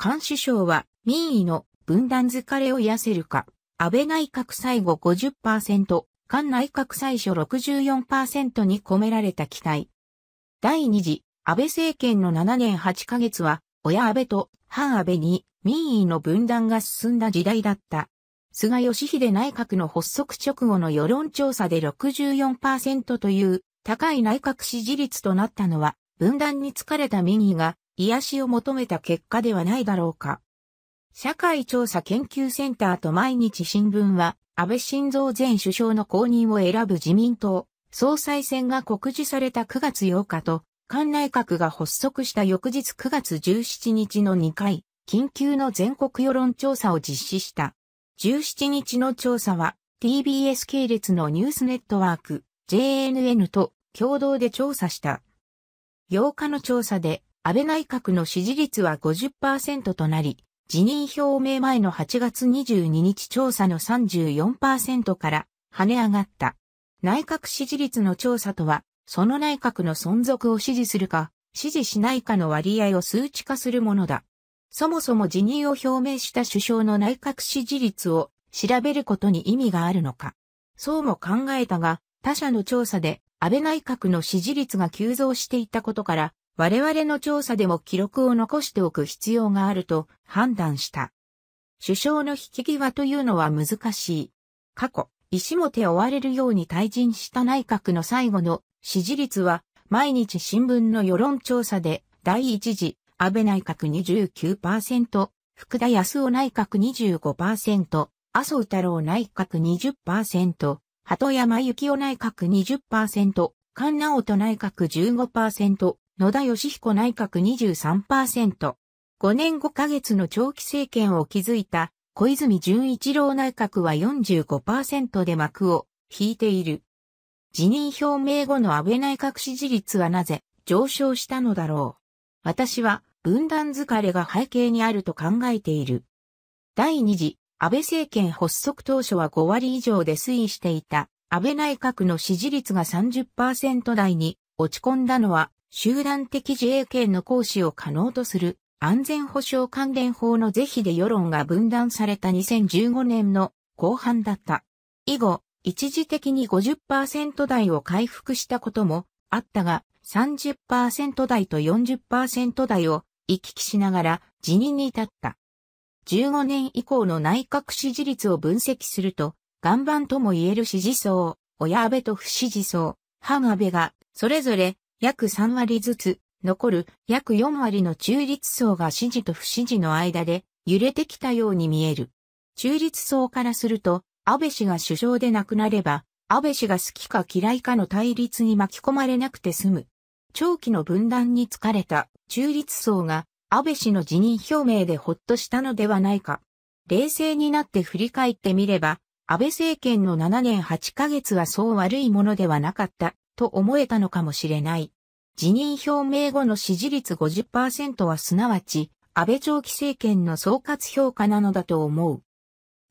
菅首相は民意の分断疲れを癒せるか、安倍内閣最後50%、菅内閣最初64%に込められた期待。第二次、安倍政権の7年8ヶ月は、親安倍と反安倍に民意の分断が進んだ時代だった。菅義偉内閣の発足直後の世論調査で64%という高い内閣支持率となったのは、分断に疲れた民意が癒しを求めた結果ではないだろうか。社会調査研究センターと毎日新聞は、安倍晋三前首相の後任を選ぶ自民党、総裁選が告示された9月8日と、菅内閣が発足した翌日9月17日の2回、緊急の全国世論調査を実施した。17日の調査は、TBS 系列のニュースネットワーク、JNN と共同で調査した。8日の調査で、安倍内閣の支持率は50%となり、辞任表明前の8月22日調査の34%から跳ね上がった。内閣支持率の調査とは、その内閣の存続を支持するか、支持しないかの割合を数値化するものだ。そもそも辞任を表明した首相の内閣支持率を調べることに意味があるのか。そうも考えたが、他社の調査で安倍内閣の支持率が急増していたことから、我々の調査でも記録を残しておく必要があると判断した。首相の引き際というのは難しい。過去、石も手追われるように退陣した内閣の最後の支持率は、毎日新聞の世論調査で、第一次、安倍内閣29%、福田康夫内閣25%、麻生太郎内閣20%、鳩山幸夫内閣20%、菅直人内閣15%、野田義彦内閣23%。5年5ヶ月の長期政権を築いた小泉純一郎内閣は45%で幕を引いている。辞任表明後の安倍内閣支持率はなぜ上昇したのだろう。私は分断疲れが背景にあると考えている。第2次安倍政権発足当初は5割以上で推移していた安倍内閣の支持率が30%台に落ち込んだのは集団的自衛権の行使を可能とする安全保障関連法の是非で世論が分断された2015年の後半だった。以後、一時的に50%台を回復したこともあったが、30%台と40%台を行き来しながら辞任に至った。15年以降の内閣支持率を分析すると、岩盤とも言える支持層、親安倍と不支持層、反安倍が、それぞれ約3割ずつ、残る約4割の中立層が支持と不支持の間で揺れてきたように見える。中立層からすると、安倍氏が首相でなくなれば、安倍氏が好きか嫌いかの対立に巻き込まれなくて済む。長期の分断に疲れた中立層が安倍氏の辞任表明でほっとしたのではないか。冷静になって振り返ってみれば、安倍政権の7年8ヶ月はそう悪いものではなかったと思えたのかもしれない。辞任表明後の支持率50%はすなわち、安倍長期政権の総括評価なのだと思う。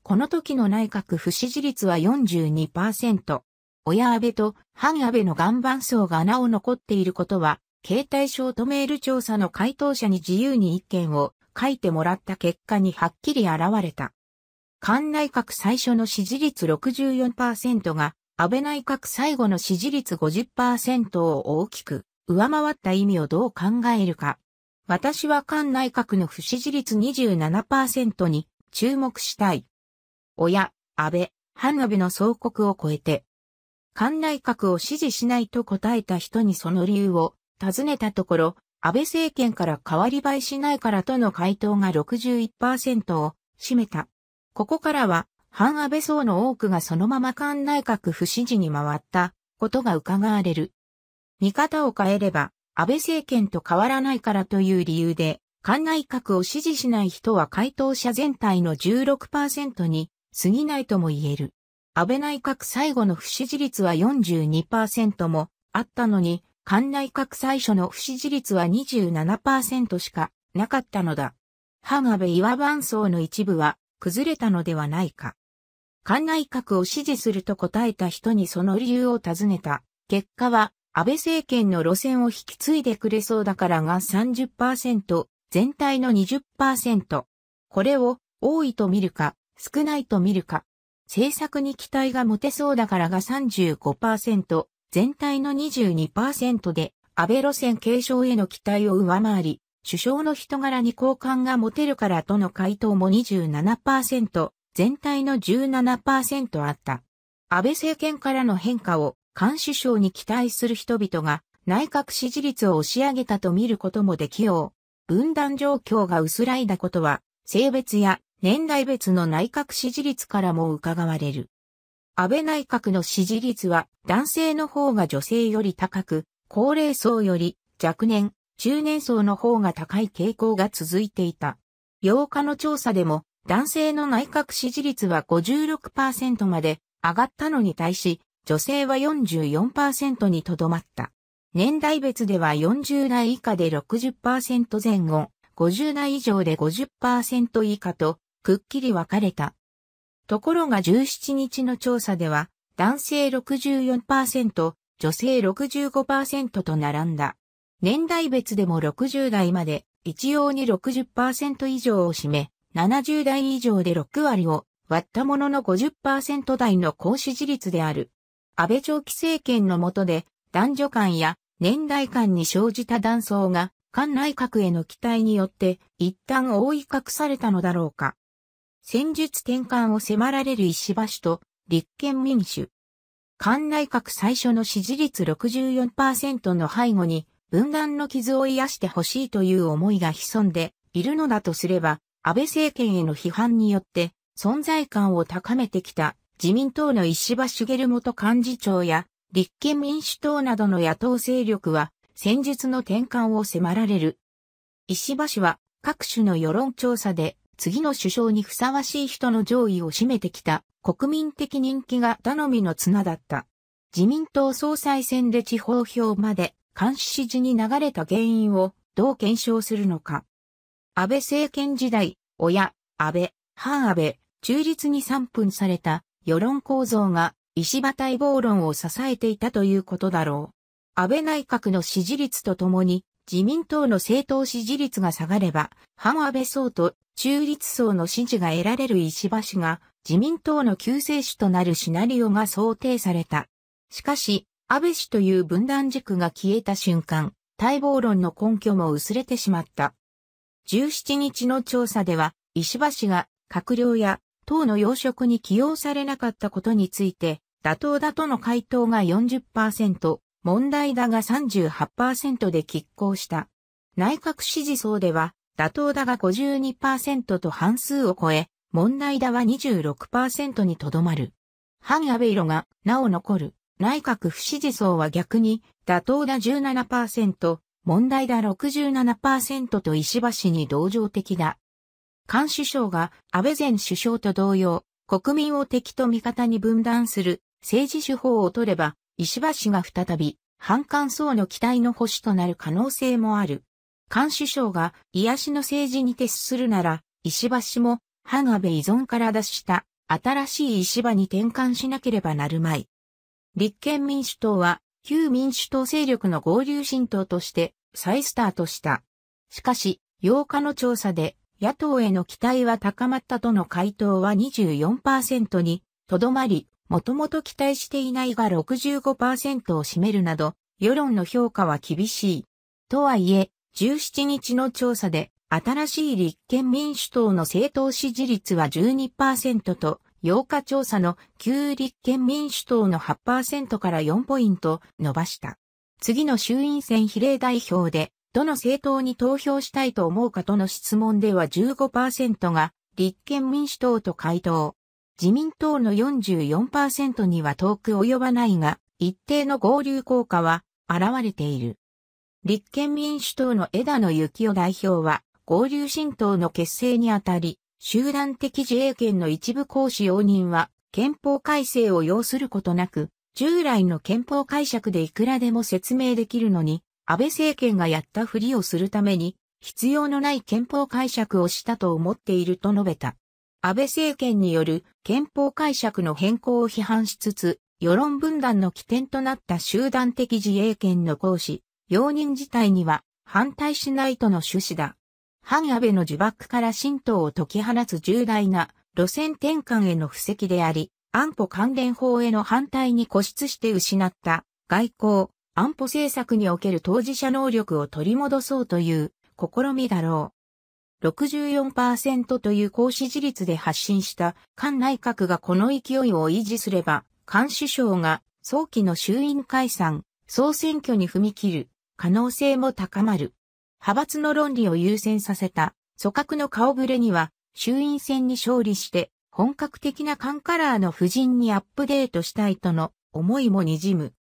この時の内閣不支持率は42%。親安倍と反安倍の岩盤層がなお残っていることは、携帯ショートメール調査の回答者に自由に意見を書いてもらった結果にはっきり現れた。菅内閣最初の支持率64%が安倍内閣最後の支持率50%を大きく上回った意味をどう考えるか。私は菅内閣の不支持率27%に注目したい。親、安倍、安倍の総国を超えて、菅内閣を支持しないと答えた人にその理由を尋ねたところ、安倍政権から代わり映えしないからとの回答が61%を占めた。ここからは反安倍層の多くがそのまま官内閣不支持に回ったことが伺われる。見方を変えれば、安倍政権と変わらないからという理由で、官内閣を支持しない人は回答者全体の16%に過ぎないとも言える。安倍内閣最後の不支持率は42%もあったのに、官内閣最初の不支持率は27%しかなかったのだ。反安倍岩番層の一部は崩れたのではないか。菅内閣を支持すると答えた人にその理由を尋ねた。結果は、安倍政権の路線を引き継いでくれそうだからが30%、全体の20%。これを多いと見るか、少ないと見るか。政策に期待が持てそうだからが35%、全体の22%で、安倍路線継承への期待を上回り、首相の人柄に好感が持てるからとの回答も27%、全体の17%あった。安倍政権からの変化を菅首相に期待する人々が内閣支持率を押し上げたと見ることもできよう。分断状況が薄らいだことは、性別や年代別の内閣支持率からも伺われる。安倍内閣の支持率は男性の方が女性より高く、高齢層より若年、中年層の方が高い傾向が続いていた。8日の調査でも男性の内閣支持率は56%まで上がったのに対し、女性は44%にとどまった。年代別では40代以下で60%前後、50代以上で50%以下と、くっきり分かれた。ところが17日の調査では、男性64%、女性65%と並んだ。年代別でも60代まで一様に60%以上を占め、70代以上で6割を割ったものの50%台の高支持率である。安倍長期政権の下で男女間や年代間に生じた断層が官内閣への期待によって一旦覆い隠されたのだろうか。戦術転換を迫られる石橋と立憲民主。官内閣最初の支持率64%の背後に分断の傷を癒してほしいという思いが潜んでいるのだとすれば、安倍政権への批判によって存在感を高めてきた自民党の石破茂元幹事長や立憲民主党などの野党勢力は戦術の転換を迫られる。石破氏は各種の世論調査で次の首相にふさわしい人の上位を占めてきた国民的人気が頼みの綱だった。自民党総裁選で地方票まで監視支持に流れた原因をどう検証するのか。安倍政権時代、親、安倍、反安倍、中立に散分された世論構造が石破対望論を支えていたということだろう。安倍内閣の支持率とともに自民党の政党支持率が下がれば、反安倍層と中立層の支持が得られる石破氏が自民党の救世主となるシナリオが想定された。しかし、安倍氏という分断軸が消えた瞬間、待望論の根拠も薄れてしまった。17日の調査では、石破氏が閣僚や党の要職に起用されなかったことについて、妥当だとの回答が40%、問題だが38%で拮抗した。内閣支持層では、妥当だが52%と半数を超え、問題だは26%にとどまる。反安倍色がなお残る内閣不支持層は逆に妥当だ17%、問題だ67%と石破氏に同情的だ。菅首相が安倍前首相と同様、国民を敵と味方に分断する政治手法を取れば、石破氏が再び反感層の期待の星となる可能性もある。菅首相が癒しの政治に徹するなら、石破氏も反安倍依存から脱した新しい石破に転換しなければなるまい。立憲民主党は旧民主党勢力の合流新党として再スタートした。しかし、8日の調査で野党への期待は高まったとの回答は24%にとどまり、もともと期待していないが65%を占めるなど、世論の評価は厳しい。とはいえ、17日の調査で、新しい立憲民主党の政党支持率は12%と、8日調査の旧立憲民主党の8%から4ポイント伸ばした。次の衆院選比例代表で、どの政党に投票したいと思うかとの質問では15%が立憲民主党と回答。自民党の44%には遠く及ばないが、一定の合流効果は現れている。立憲民主党の枝野幸男代表は、合流新党の結成にあたり、集団的自衛権の一部行使容認は、憲法改正を要することなく、従来の憲法解釈でいくらでも説明できるのに、安倍政権がやったふりをするために、必要のない憲法解釈をしたと思っていると述べた。安倍政権による憲法解釈の変更を批判しつつ、世論分断の起点となった集団的自衛権の行使、容認自体には反対しないとの趣旨だ。反安倍の呪縛から神道を解き放つ重大な路線転換への布石であり、安保関連法への反対に固執して失った外交、安保政策における当事者能力を取り戻そうという試みだろう。64%という公支自率で発信した菅内閣がこの勢いを維持すれば、菅首相が早期の衆院解散、総選挙に踏み切る可能性も高まる。派閥の論理を優先させた、組閣の顔ぶれには、衆院選に勝利して、本格的なカンカラーの布陣にアップデートしたいとの思いも滲む。